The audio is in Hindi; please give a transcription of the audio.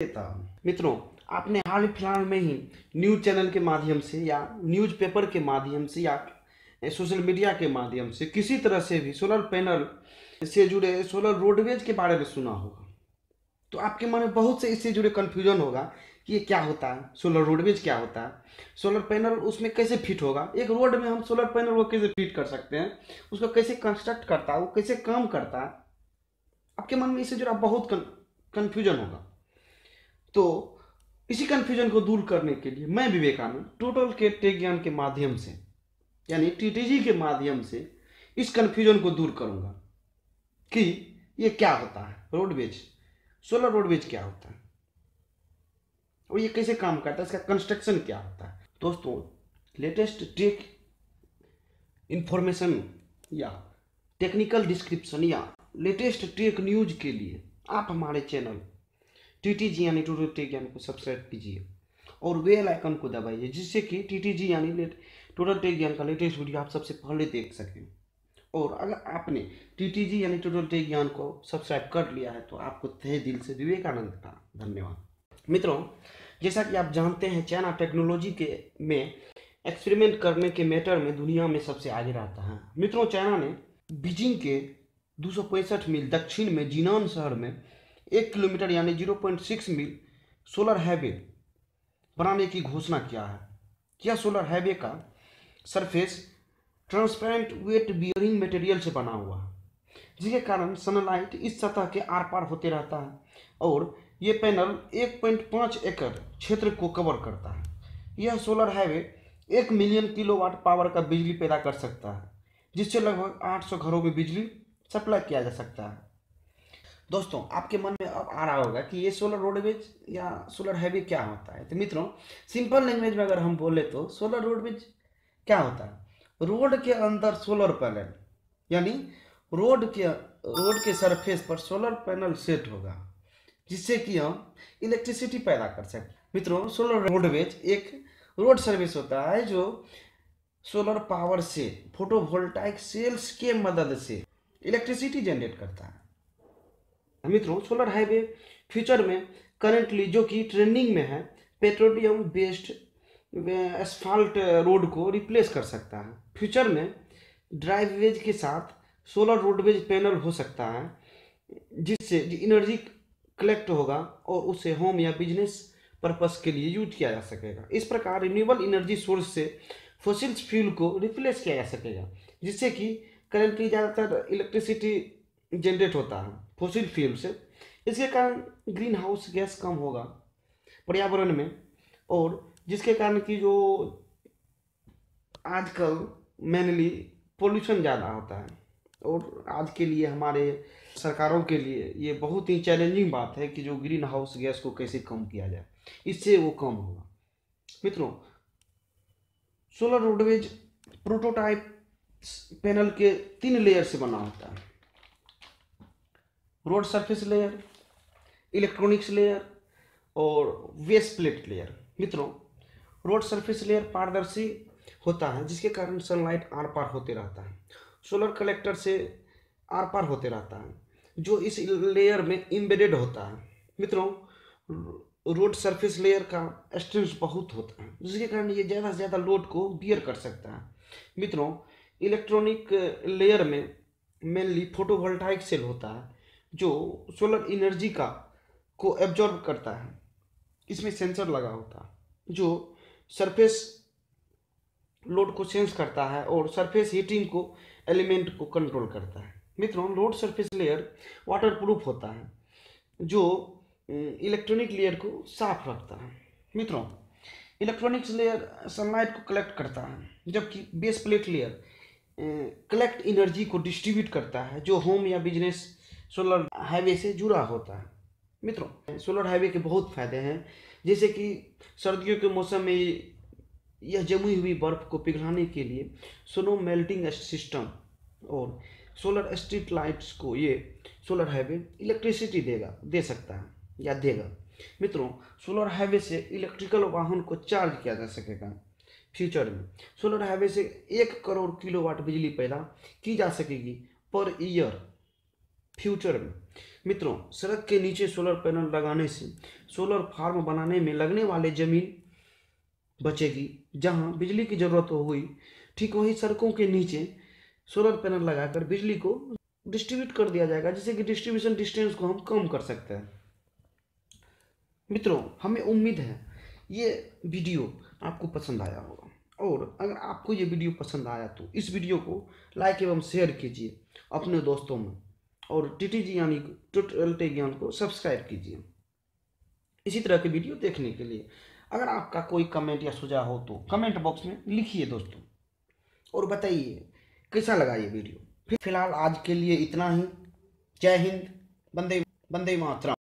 देता मित्रों आपने हाल फिलहाल में ही न्यूज चैनल के माध्यम से या न्यूज पेपर के माध्यम से या सोशल मीडिया के माध्यम से किसी तरह से भी सोलर पैनल से जुड़े सोलर रोडवेज के बारे में सुना होगा तो आपके मन में बहुत से इससे जुड़े कन्फ्यूजन होगा कि ये क्या होता है सोलर रोडवेज क्या होता है सोलर पैनल उसमें कैसे फिट होगा एक रोड में हम सोलर पैनल को कैसे फिट कर सकते हैं उसको कैसे कंस्ट्रक्ट करता है वो कैसे काम करता है आपके मन में इससे जुड़ा बहुत कन्फ्यूजन होगा तो इसी कन्फ्यूजन को दूर करने के लिए मैं विवेकानंद टोटल के टेक ज्ञान के माध्यम से यानी टीटीजी के माध्यम से इस कन्फ्यूजन को दूर करूंगा कि ये क्या होता है रोडवेज सोलर रोडवेज क्या होता है और ये कैसे काम करता है इसका कंस्ट्रक्शन क्या होता है दोस्तों लेटेस्ट टेक इन्फॉर्मेशन या टेक्निकल डिस्क्रिप्शन या लेटेस्ट टेक न्यूज के लिए आप हमारे चैनल टीटीजी यानी टू टेक यानी को सब्सक्राइब कीजिए और वेल आइकन को दबाइए जिससे कि टीटीजी यानी टोटल टेक ज्ञान का लेटेस्ट वीडियो आप सबसे पहले देख सकें और अगर आपने टीटीजी यानी टोटल टेक ज्ञान को सब्सक्राइब कर लिया है तो आपको तहे दिल से विवेकानंद का धन्यवाद मित्रों जैसा कि आप जानते हैं चाइना टेक्नोलॉजी के में एक्सपेरिमेंट करने के मैटर में दुनिया में सबसे आगे रहता है मित्रों चाइना ने बीजिंग के दो मील दक्षिण में जीनान शहर में एक किलोमीटर यानी zero point six mile solar highway बनाने की घोषणा किया है यह सोलर हाईवे का surface transparent weight bearing material से बना हुआ जिसके कारण सनलाइट इस सतह के आर पार होते रहता है और ये पैनल 1.5 एकड़ क्षेत्र को कवर करता है यह सोलर हाईवे एक मिलियन किलोवाट पावर का बिजली पैदा कर सकता है जिससे लगभग 800 घरों में बिजली सप्लाई किया जा सकता है दोस्तों आपके मन में अब आ रहा होगा कि ये सोलर रोडवेज या सोलर हाईवे क्या होता है तो मित्रों सिंपल लैंग्वेज में अगर हम बोले तो सोलर रोडवेज क्या होता है रोड के अंदर सोलर पैनल यानी रोड के रोड के सरफेस पर सोलर पैनल सेट होगा जिससे कि हम इलेक्ट्रिसिटी पैदा कर सकें मित्रों सोलर रोडवेज एक रोड सर्विस होता है जो सोलर पावर से फोटोवोल्टाइक सेल्स के मदद से इलेक्ट्रिसिटी जनरेट करता है मित्रों सोलर हाईवे फ्यूचर में करेंटली जो कि ट्रेंडिंग में है पेट्रोलियम बेस्ड एसफाल्ट रोड को रिप्लेस कर सकता है फ्यूचर में ड्राइववेज के साथ सोलर रोडवेज पैनल हो सकता है जिससे इनर्जी कलेक्ट होगा और उसे होम या बिजनेस पर्पस के लिए यूज किया जा सकेगा इस प्रकार रिन्यूएबल एनर्जी सोर्स से फोसिल्स फ्यूल को रिप्लेस किया जा सकेगा जिससे कि करेंटली ज़्यादातर इलेक्ट्रिसिटी जनरेट होता है फोसिल फ्यूल से इसके कारण ग्रीन हाउस गैस कम होगा पर्यावरण में और जिसके कारण कि जो आजकल मेनली पोल्यूशन ज़्यादा होता है और आज के लिए हमारे सरकारों के लिए ये बहुत ही चैलेंजिंग बात है कि जो ग्रीन हाउस गैस को कैसे कम किया जाए इससे वो कम होगा मित्रों सोलर रोडवेज प्रोटोटाइप पैनल के तीन लेयर से बना होता है road surface layer electronics layer और वेस्ट प्लेट लेयर मित्रों रोड सरफेस लेयर पारदर्शी होता है जिसके कारण सनलाइट आर पार होते रहता है सोलर कलेक्टर से आर पार होते रहता है जो इस लेयर में इम्बेडेड होता है मित्रों रोड सरफेस लेयर का स्ट्रेंथ बहुत होता है जिसके कारण ये ज़्यादा से ज़्यादा लोड को बियर कर सकता है मित्रों इलेक्ट्रॉनिक लेयर में मेनली फोटोवोल्टाइक सेल होता है जो सोलर एनर्जी का को एब्जॉर्ब करता है इसमें सेंसर लगा होता है जो सरफेस लोड को सेंस करता है और सरफेस हीटिंग को एलिमेंट को कंट्रोल करता है मित्रों road surface layer waterproof होता है जो इलेक्ट्रॉनिक अं, लेयर को साफ रखता है मित्रों इलेक्ट्रॉनिक्स लेयर सनलाइट को कलेक्ट करता है जबकि base plate layer collect energy को डिस्ट्रीब्यूट करता है जो होम या बिजनेस सोलर हाईवे से जुड़ा होता है मित्रों सोलर हाईवे के बहुत फायदे हैं जैसे कि सर्दियों के मौसम में यह जमी हुई बर्फ को पिघलाने के लिए स्नो मेल्टिंग सिस्टम और सोलर स्ट्रीट लाइट्स को ये सोलर हाईवे इलेक्ट्रिसिटी देगा दे सकता है या देगा मित्रों सोलर हाईवे से इलेक्ट्रिकल वाहन को चार्ज किया जा सकेगा फ्यूचर में सोलर हाईवे से एक करोड़ किलोवाट बिजली पैदा की जा सकेगी पर ईयर फ्यूचर में मित्रों सड़क के नीचे सोलर पैनल लगाने से सोलर फार्म बनाने में लगने वाले जमीन बचेगी जहां बिजली की ज़रूरत हुई ठीक वही सड़कों के नीचे सोलर पैनल लगाकर बिजली को डिस्ट्रीब्यूट कर दिया जाएगा जिससे कि डिस्ट्रीब्यूशन डिस्टेंस को हम कम कर सकते हैं मित्रों हमें उम्मीद है ये वीडियो आपको पसंद आया होगा और अगर आपको ये वीडियो पसंद आया तो इस वीडियो को लाइक एवं शेयर कीजिए अपने दोस्तों में और टी टी टोटल टोटलटे ज्ञान को सब्सक्राइब कीजिए इसी तरह के वीडियो देखने के लिए अगर आपका कोई कमेंट या सुझाव हो तो कमेंट बॉक्स में लिखिए दोस्तों और बताइए कैसा लगा ये वीडियो फिर फिलहाल आज के लिए इतना ही जय हिंद बंदे बंदे मातरा